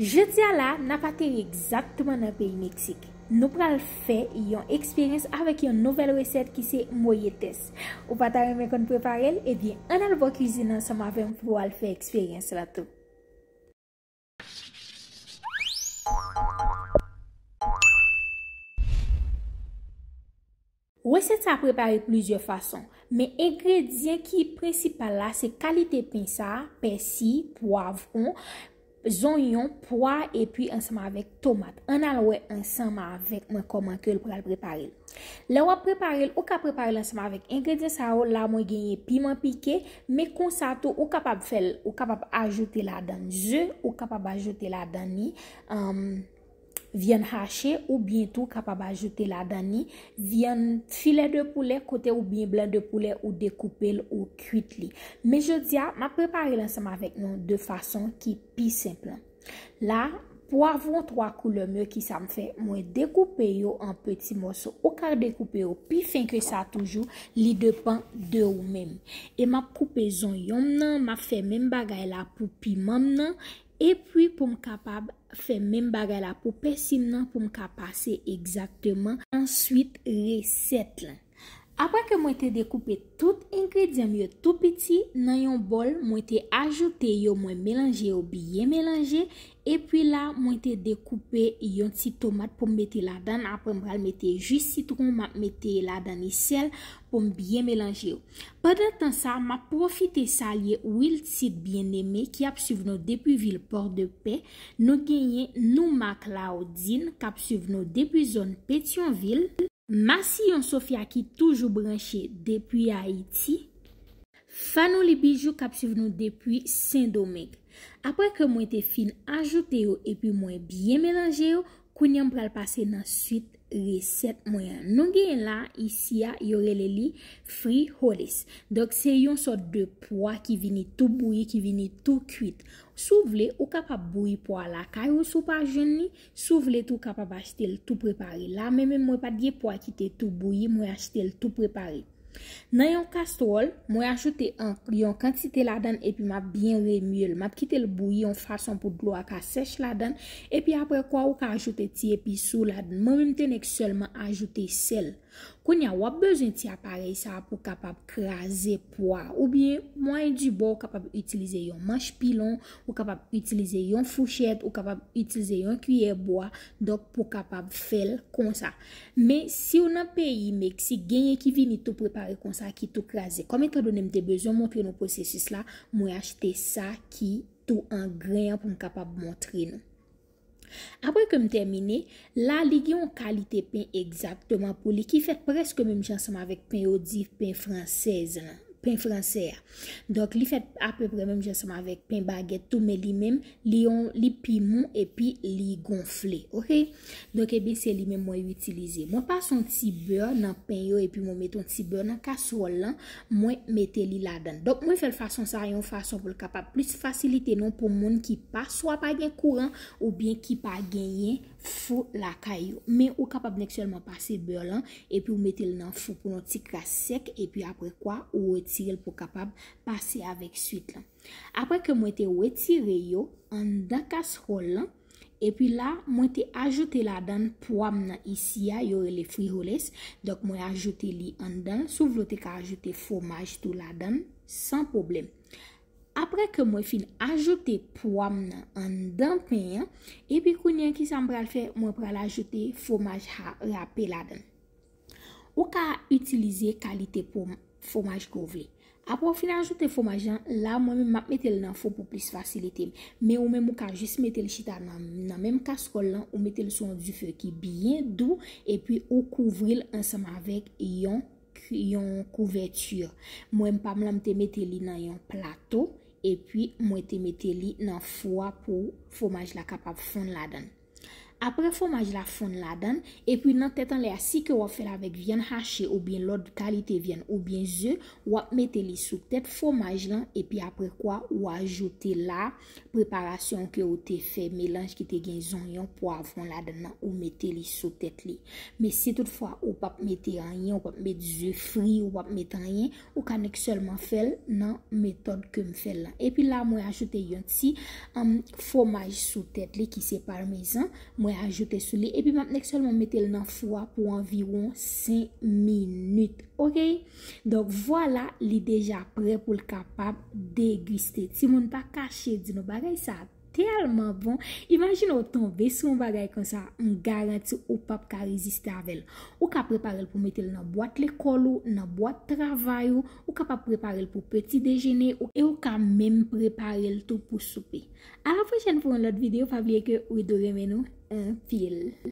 Je tia la, na pati re eksaktman nan peyi Meksik. Nou pral fe yon eksperyens avèk yon nouvel weset ki se mwoyetes. Ou pata remekon preparel, ebyen, eh anal bo krizi nan sa maven pou al fe eksperyens la tou. Weset sa aprepare plouzyor fason, men egredyen ki yi presipal la se kalite pensa, pesi, poav, oum, zonyon, pwa, epi ansama avek tomat. An alwe ansama avek mwen komankil pou lal preparel. La wap preparel, ou ka preparel ansama avek ingredye sa ou, la mwen genye piman pike, me konsato ou kapab fel, ou kapab ajote la dan zyo, ou kapab ajote la dan ni, amm, euh, Vyen hache ou byen tou kapaba jote la dani. Vyen file de poule kote ou byen blan de poule ou dekoupe l ou kuit li. Me jodia, ma prepare l ansama avek nou de fason ki pi simple. La... Po avon 3 koule mè ki sa m fè, mwen dekoupe yo an peti mòso. Ou kar dekoupe yo pi fèn kre sa toujou, li depan de ou mèm. E ma koupe zon yon nan, ma fè mèm bagay la pou pi mèm nan. E pi pou m kapab fè mèm bagay la pou pe si nan pou m kapase egzaktèman. Answit reset lan. Apwa ke mwen te dekoupe tout inkredyam yo tout peti nan yon bol mwen te ajoute yo mwen melange yo biye melange e pwi la mwen te dekoupe yon ti tomat pou mwete la dan apre mwal mwete ju sitron mwen mwete la dan isel e pou mwen biye melange yo. Padan tan sa mwa profite sa liye wil sit biye neme ki ap suv nou depi vil port de pe nou genye nou mak la ou din ki ap suv nou depi zon peti yon vil Masi yon Sofia ki toujou branche depi Haiti. Fano li bijou kap suv nou depi Saint-Domingue. Apre ke mwen te fin ajoute yo epi mwen bien menanje yo, kwenyam pral pase nan suite. Reset mwen. Nou gen la, isi ya yorele li fri holis. Dok se yon sot de pwa ki vini tout bouye, ki vini tout kuit. Sou vle ou kapap bouye pwa la. Kari ou sou pa jen ni, sou vle tout kapap achite l tout prepare. La mwen mwen patge pwa kite tout bouye, mwen achite l tout prepare. Nan yon kastrol, mwen ajoute yon kantite la dan epi mwen ap bien remyel. Mwen ap kite l bouy yon fason pou dlo a ka sech la dan. Epi apre kwa ou ka ajoute ti epi sou la dan. Mwen mwen tenek selman ajoute sel. Koun ya wap bezon ti apare sa pou kapab krasi pou a ou bien mwen di bo kapab itilize yon manj pilon, ou kapab itilize yon fouchet, ou kapab itilize yon kuyer bo a, dok pou kapab fel kon sa. Men si ou nan peyi men, si genye ki vini tou prepare kon sa ki tou krasi, komen ta donen mte bezon montre nou posesis la, mwen achete sa ki tou an grain pou m kapab montre nou. Apre kem termine, la ligyon kalite pen ekzaktman pou li ki fet preske memjansanman vek pen odiv pen fransez nan. pen franse ya. Dok li fet aprepremen jasama avek pen baget toume li men, li yon, li pimon epi li gonfle. Ok? Dok ebe eh se li men mwen yu itilize. Mwen pason ti beur nan pen yo epi mwen meton ti beur nan kas wolan, mwen meteli la dan. Dok mwen fel fason sa yon fason pou l kapab plus fasilite non pou moun ki pa swa pa gen kouran ou bien ki pa genyen fou la kayo. Men ou kapab nekselman pase beur lan epi ou meteli nan fou pou l ti kras sek epi apre kwa ou et etirel pou kapab pase avek suite la. Apre ke mwen te wetire yo, an dan kaskol la, epi la, mwen te ajote la dan pou amna isi ya, yo re le fri roules, dok mwen ajote li an dan, sou vlote ka ajote fomaj tou la dan, san problem. Apre ke mwen fin ajote pou amna an dan pen, epi kounyen ki san bral fe, mwen pral ajote fomaj ha rapel la dan. Ou ka a utilize kalite poum Fomaj kouvri. Apo finan joute fomajan, la mwen mwen ap metel nan fo pou plis fasilite. Me ou mwen mwen ka jist metel chita nan menm kaskol lan, ou metel son dufe ki byen dou, e pi ou kouvril ansam avek yon kouvertur. Mwen mpam lan mte meteli nan yon plato, e pi mwen te meteli nan fwa pou fomaj la kapap foun ladan. apre fomaj la fon la dan, epi nan tetan le asik yo wap fel avek, vyen hache, ou bien lot kalite vyen, ou bien ze, wap mette li sou tet, fomaj lan, epi apre kwa, wajote la preparasyon ki yo te fe, melange ki te genzon yon poavon la dan nan, ou mette li sou tet li. Me si tout fwa, ou pap mette anyen, ou pap mette ze fri, ou pap mette anyen, ou kanek selman fel nan metode kem fel lan. Epi la, mwen ajote yon ti, fomaj sou tet li ki se parmezan, mwen ajoute sou li. E pi mapne ek sol mwen mette l nan fwa pou anviron 5 minute. Ok? Donk vwa la li deja pre pou l kapab deguste. Si moun pa kache di nou bagay sa ap Realman bon, imagine o ton vesron bagay kon sa, m garanti ou pap ka reziste avèl. Ou ka preparel pou metel nan boat lekolo, nan boat travay, ou ka pa preparel pou peti dejenè, ou e ou ka mem preparel tout pou soupe. A la fèchen pou an lot videyo, fablieke ou idoremenou, enfil.